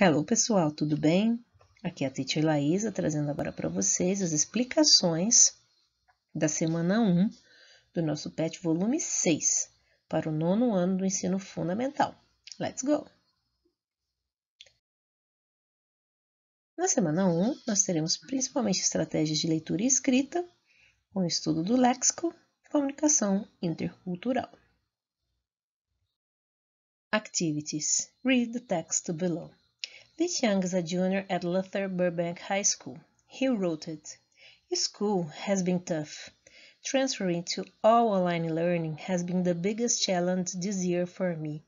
Hello pessoal, tudo bem? Aqui é a Teacher Laísa trazendo agora para vocês as explicações da semana 1 do nosso PET volume 6 para o nono ano do ensino fundamental. Let's go! Na semana 1, nós teremos principalmente estratégias de leitura e escrita, com estudo do léxico e comunicação intercultural. Activities. Read the text below. This Young is a junior at Luther Burbank High School. He wrote it. School has been tough. Transferring to all online learning has been the biggest challenge this year for me.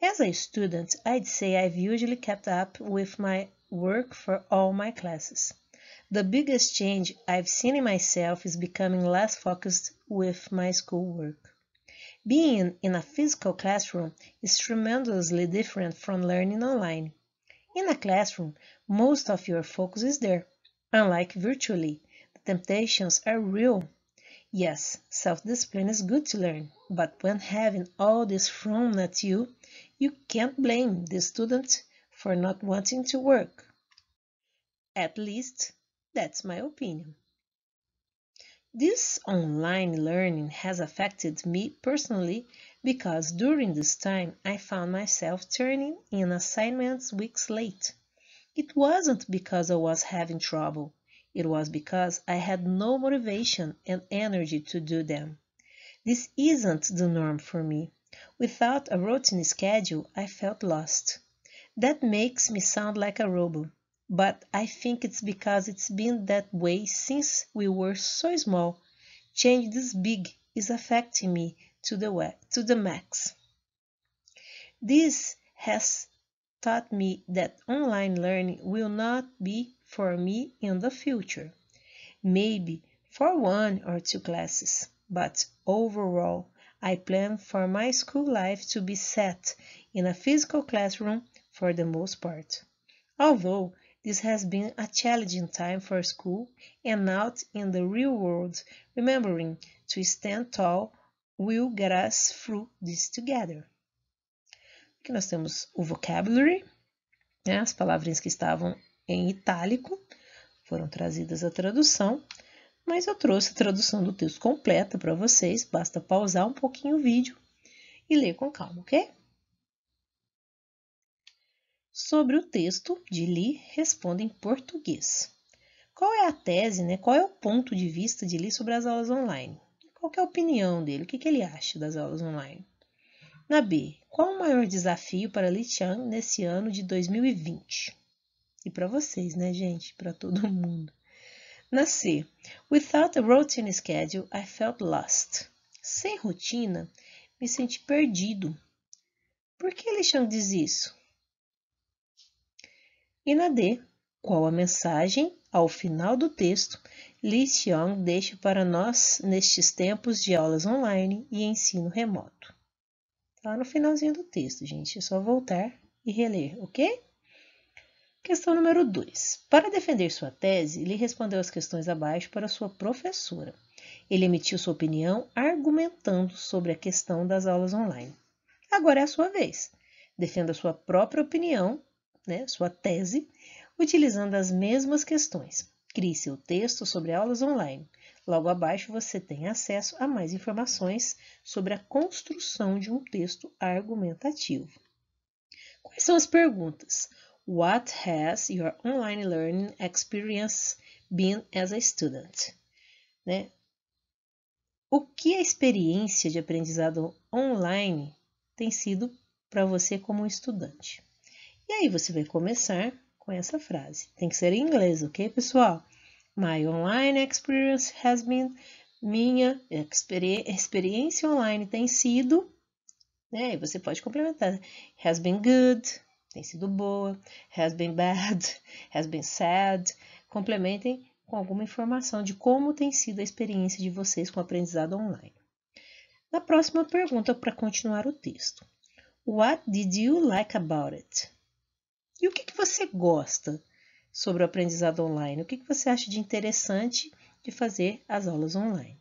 As a student, I'd say I've usually kept up with my work for all my classes. The biggest change I've seen in myself is becoming less focused with my schoolwork. Being in a physical classroom is tremendously different from learning online. In a classroom, most of your focus is there. Unlike virtually, the temptations are real. Yes, self-discipline is good to learn, but when having all this thrown at you, you can't blame the student for not wanting to work. At least, that's my opinion. This online learning has affected me personally because during this time I found myself turning in assignments weeks late. It wasn't because I was having trouble. It was because I had no motivation and energy to do them. This isn't the norm for me. Without a routine schedule, I felt lost. That makes me sound like a robot, but I think it's because it's been that way since we were so small. Change this big is affecting me to the, to the max. This has taught me that online learning will not be for me in the future. Maybe for one or two classes, but overall, I plan for my school life to be set in a physical classroom for the most part. Although this has been a challenging time for school and out in the real world, remembering to stand tall will get us through this together. Aqui nós temos o vocabulary, né, as palavrinhas que estavam em itálico foram trazidas à tradução, mas eu trouxe a tradução do texto completa para vocês, basta pausar um pouquinho o vídeo e ler com calma, ok? Sobre o texto de Lee, responda em português. Qual é a tese, né? qual é o ponto de vista de Lee sobre as aulas online? qual é a opinião dele, o que, que ele acha das aulas online. Na B, qual o maior desafio para Li Chan nesse ano de 2020? E para vocês, né, gente? Para todo mundo. Na C, without a routine schedule, I felt lost. Sem rotina, me senti perdido. Por que Li Chan diz isso? E na D, qual a mensagem ao final do texto Li Xiong deixa para nós nestes tempos de aulas online e ensino remoto. Está no finalzinho do texto, gente, é só voltar e reler, ok? Questão número 2. Para defender sua tese, ele respondeu as questões abaixo para sua professora. Ele emitiu sua opinião argumentando sobre a questão das aulas online. Agora é a sua vez. Defenda sua própria opinião, né, sua tese, utilizando as mesmas questões. Crie seu texto sobre aulas online. Logo abaixo você tem acesso a mais informações sobre a construção de um texto argumentativo. Quais são as perguntas? What has your online learning experience been as a student? Né? O que a experiência de aprendizado online tem sido para você como estudante? E aí você vai começar com essa frase. Tem que ser em inglês, ok, pessoal? My online experience has been. Minha experiência online tem sido. Né? E você pode complementar. Has been good. Tem sido boa. Has been bad. Has been sad. Complementem com alguma informação de como tem sido a experiência de vocês com o aprendizado online. Na próxima pergunta, para continuar o texto. What did you like about it? E o que, que você gosta sobre o aprendizado online? O que, que você acha de interessante de fazer as aulas online?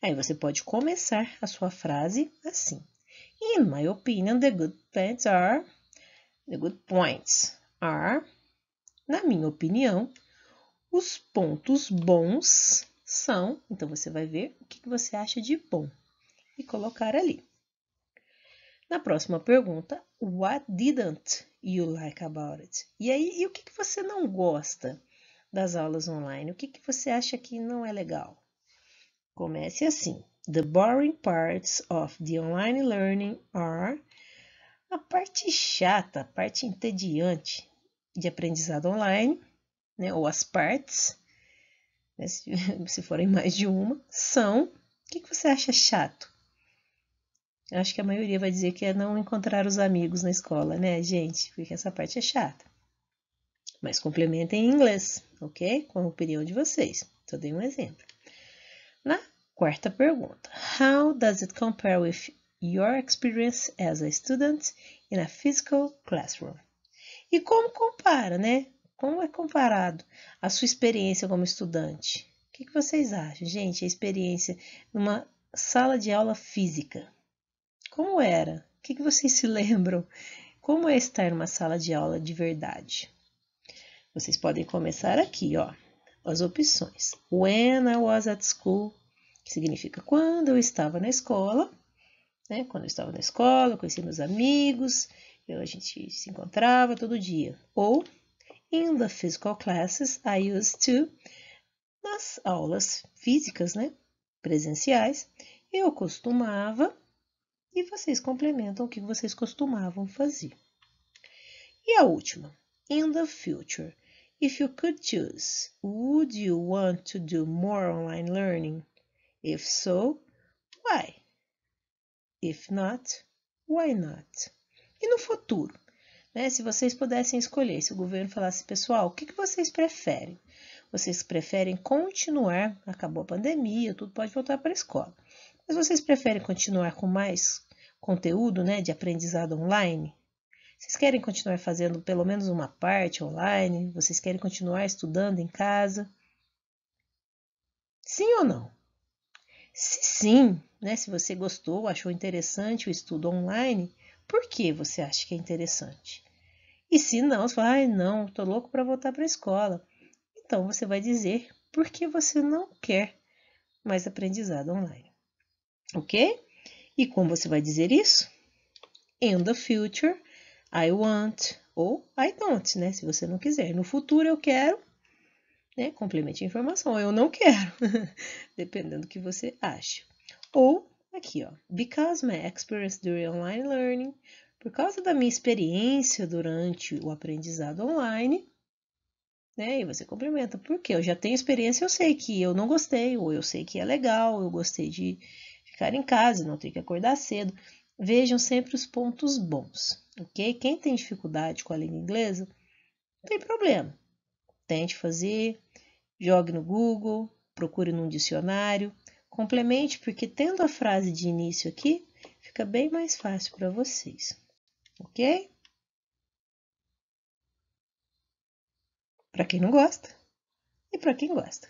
Aí você pode começar a sua frase assim. In my opinion, the good points are. The good points are. Na minha opinião, os pontos bons são. Então você vai ver o que você acha de bom e colocar ali. Na próxima pergunta, what didn't you like about it? E aí, e o que, que você não gosta das aulas online? O que, que você acha que não é legal? Comece assim. The boring parts of the online learning are a parte chata, a parte entediante de aprendizado online, né, ou as partes, né, se, se forem mais de uma, são o que, que você acha chato? Acho que a maioria vai dizer que é não encontrar os amigos na escola, né, gente? Porque essa parte é chata. Mas complementem em inglês, ok? Com a opinião de vocês. Só dei um exemplo. Na quarta pergunta: How does it compare with your experience as a student in a physical classroom? E como compara, né? Como é comparado a sua experiência como estudante? O que vocês acham, gente? A experiência numa sala de aula física como era? O que, vocês se lembram? Como é estar numa sala de aula de verdade? Vocês podem começar aqui, ó, as opções. When I was at school, que significa quando eu estava na escola, né? Quando eu estava na escola, eu conheci meus amigos, eu, a gente se encontrava todo dia. Ou in the physical classes I used to, nas aulas físicas, né? Presenciais, eu costumava e vocês complementam o que vocês costumavam fazer. E a última, in the future, if you could choose, would you want to do more online learning? If so, why? If not, why not? E no futuro, né, se vocês pudessem escolher, se o governo falasse, pessoal, o que, que vocês preferem? Vocês preferem continuar, acabou a pandemia, tudo pode voltar para a escola, mas vocês preferem continuar com mais conteúdo né, de aprendizado online? Vocês querem continuar fazendo pelo menos uma parte online? Vocês querem continuar estudando em casa? Sim ou não? Se sim, né, se você gostou, achou interessante o estudo online, por que você acha que é interessante? E se não, você fala, ai não, tô louco para voltar para a escola. Então você vai dizer por que você não quer mais aprendizado online. Ok? E como você vai dizer isso? In the future, I want ou I don't, né? Se você não quiser. No futuro eu quero, né? Complemente a informação. Eu não quero, dependendo do que você acha. Ou aqui, ó, because my experience during online learning, por causa da minha experiência durante o aprendizado online, né? E você complementa, porque eu já tenho experiência, eu sei que eu não gostei, ou eu sei que é legal, eu gostei de ficar em casa, não ter que acordar cedo. Vejam sempre os pontos bons, ok? Quem tem dificuldade com a língua inglesa, não tem problema. Tente fazer, jogue no Google, procure num dicionário, complemente, porque tendo a frase de início aqui, fica bem mais fácil para vocês, ok? Para quem não gosta e para quem gosta.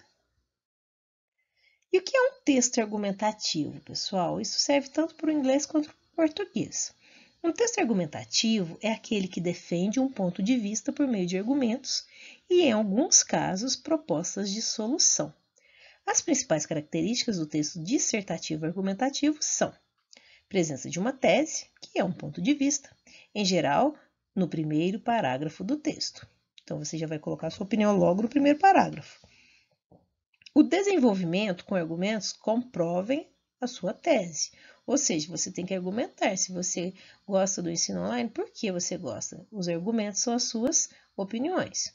E o que é um texto argumentativo, pessoal? Isso serve tanto para o inglês quanto para o português. Um texto argumentativo é aquele que defende um ponto de vista por meio de argumentos e, em alguns casos, propostas de solução. As principais características do texto dissertativo argumentativo são presença de uma tese, que é um ponto de vista, em geral, no primeiro parágrafo do texto. Então, você já vai colocar sua opinião logo no primeiro parágrafo. O desenvolvimento com argumentos comprovem a sua tese. Ou seja, você tem que argumentar. Se você gosta do ensino online, por que você gosta? Os argumentos são as suas opiniões.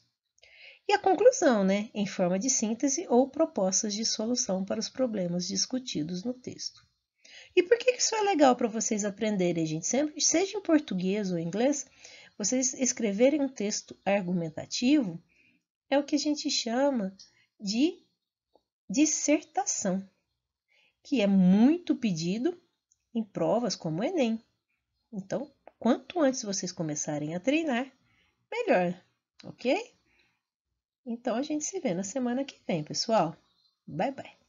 E a conclusão, né? Em forma de síntese ou propostas de solução para os problemas discutidos no texto. E por que isso é legal para vocês aprenderem, gente? Sempre, seja em português ou em inglês, vocês escreverem um texto argumentativo é o que a gente chama de dissertação, que é muito pedido em provas como o Enem. Então, quanto antes vocês começarem a treinar, melhor, ok? Então, a gente se vê na semana que vem, pessoal. Bye, bye.